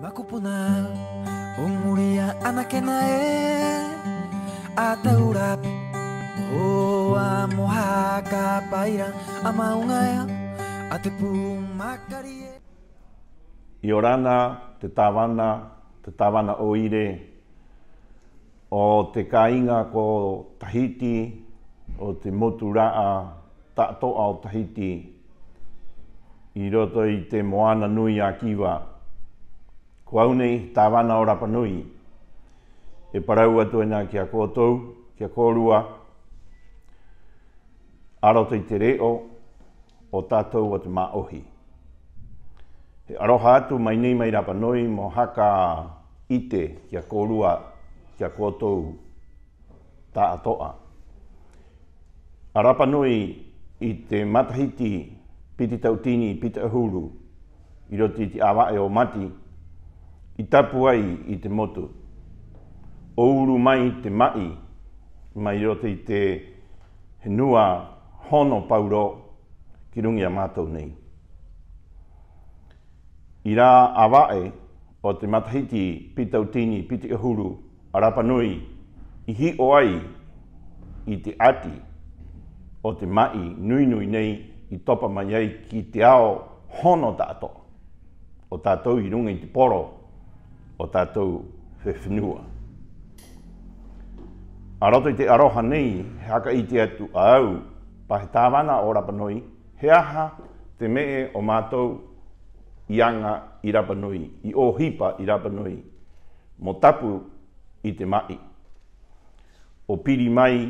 makupuna o muria ana ataura o a moha ka paira a maunga e a te pū makari e I te tāwana, te tāwana o o te kainga ko Tahiti, o te moturaa tātoa o Tahiti i roto i te moana nui a Kiwa. Ko au nei, tā wana o Rapanui. E parau atu e nā ki a kōtou, ki a kōrua. Aroto i te reo, o tātou o te maohi. He aroha atu mai nei mai Rapanui mo haka ite ki a kōrua, ki a kōtou tā atoa. A Rapanui i te matahiti piti tautini, piti ahuru, i roti ti awae o mati, i tapu ai i te motu. O uru mai te mai, mai rote i te he hono pauro ki rungi a mātou nei. I rā awae o te matahiti pitau tini piti ahuru a rapanui i hi o ai i te ati o te mai nui nui nei i topa mai ai ki te ao hono tātou o tātou i runga i te poro o tātou whewhinua. A roto i te aroha nei, he haka i te atu a au, pa he tāwana o Rapanui, he aha te mee o mātou i anga i Rapanui, i o hipa i Rapanui, mo tapu i te mai. O piri mai,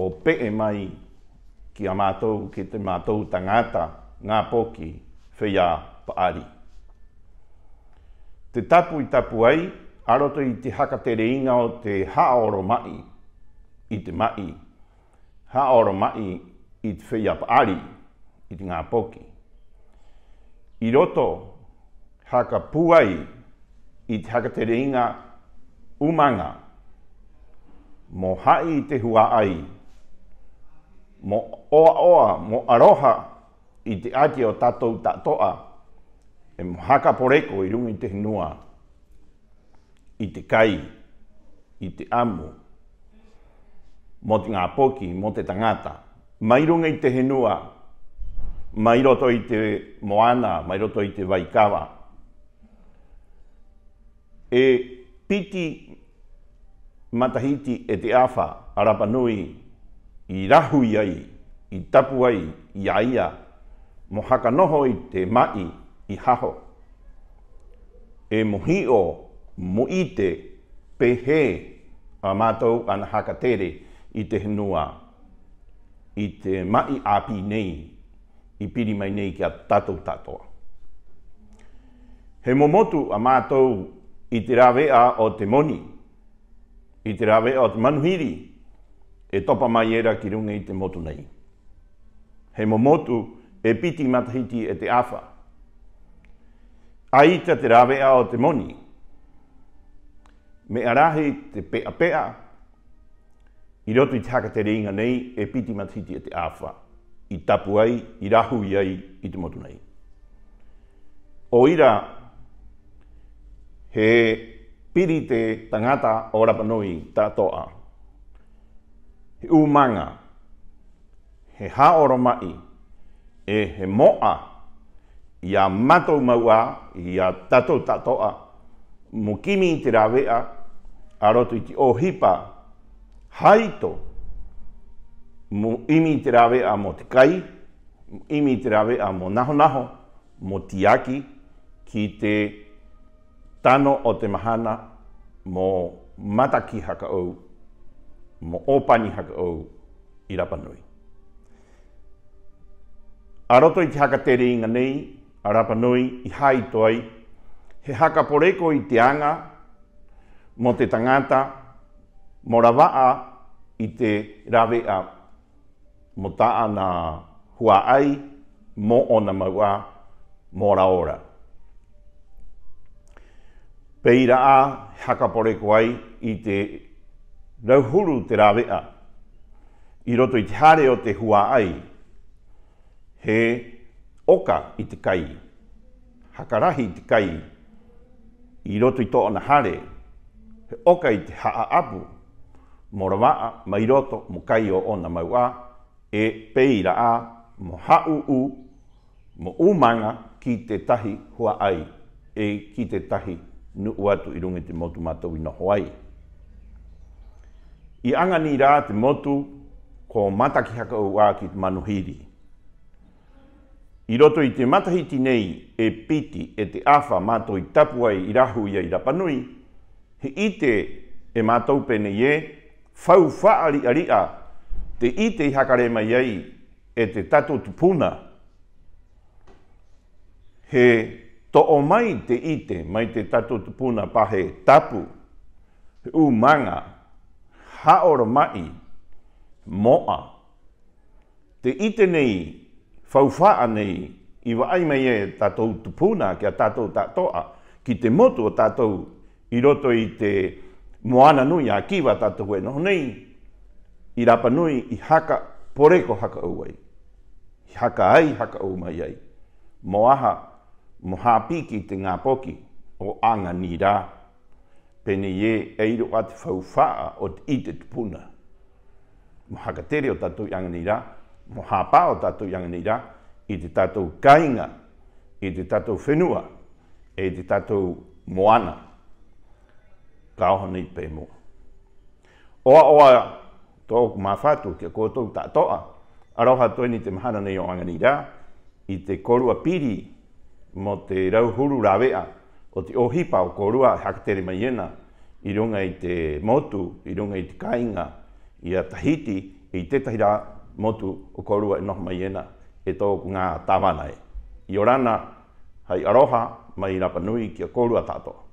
o pe'e mai, ki a mātou, ki te mātou tangata, ngā poki, whea paari te tapu i tapu ai, aroto i te hakatere inga o te haoro mai, i te mai, haoro mai i te whiapa ari, i te ngā poki. I roto, haka puai i te hakatere inga umanga, mo hai i te hua ai, mo oa oa, mo aroha i te ake o tatou tatoa, ta e haka poreko i rungi te hinua, i te kai, i te amu, mo te ngā poki, mo te tangata. Mai runga i te henua, mai roto i te moana, mai roto i te waikawa. E piti matahiti e te awha, arapa nui, i rahu i ai, i tapu ai, i aia, mo haka noho i te mai, i haho. E mohi o moite pehe a mātou ana hakatere i te henua, i te mai api nei, i piri mai nei kia tatou tatoa. He momotu a mātou i te rawe o te moni, i te rawe o te manuhiri, e topa mai era ki runga i te motu nei. He momotu e piti matahiti e te awha, aita te rawe o te moni. Me arahi te pea pea, i roto i taka te reinga nei e piti matiti e te āwha, i tapu ai, i rahu i ai, i te motu nei. O ira, he piri te tangata o Rapanui ta toa. He umanga, he haoro mai, e he moa, ia matou maua, ia tatou tatoa, mo kimi te rawea, a roto i te ohipa, haito, mo imi te rawea mo te kai, imi te rawea mo naho naho, mo tiaki, ki te tano o te mahana, mo mataki haka au, mo opani haka au, i rapanui. A roto i te haka tere inga nei, arapa nui i hai toi, he haka poreko i te anga, mo te tangata, mo rawaa i te rawe mo taa na hua ai, mo ona maua, mo raora. Peira a haka poreko ai i te rauhuru te rawe i roto i te hare o te hua ai, he oka i te kai, hakarahi i te kai, i roto i tōna hare, he oka i te haa apu, mo rawaa mai roto mo kai o ona maua, e peira a mo hau u, mo umanga ki te tahi hua ai, e ki te tahi nuu atu i rungi te motu matau i noho ai. I angani rā te motu, ko mataki haka ua ki te manuhiri. Manuhiri. I roto i te matahiti nei e piti e te awha mātou i tapuai i rahu ia i rapanui, he ite e mātou pene ie, whau whaari ari a, te ite i hakare mai ei e te tato tupuna. He to o mai te ite mai te tato tupuna pahe tapu, he u manga, haoro mai, moa. Te ite nei fawfaa nei i wa ai mai e tatou tupuna kia tatou tatoa ki te motu o tatou i roto i te moana nui a kiwa tatou e noho nei i rapa nui i haka poreko haka uai i haka ai haka u mai ai mo aha mo te ngā poki o anga ni rā pene ye eiro at fawfaa o te i te tupuna mo tere o tatou i anga ni rā mo hapa o tatou yang ni ra i te tatou kainga, i te tatou whenua, e te tatou moana. Ka oho ni pe mo. Oa oa tōku mawhatu ke kōtou tā toa, aroha tō ni te mahana nei o angani ra, i te korua piri mo te rauhuru rawea o te ohipa o korua hakatere mai ena, i runga i te motu, i runga i te kainga, i a tahiti, i te tahira motu o korua e noho mai ena e tō ngā tāwanai. I orana, hai aroha mai rapa nui ki a korua tātoa.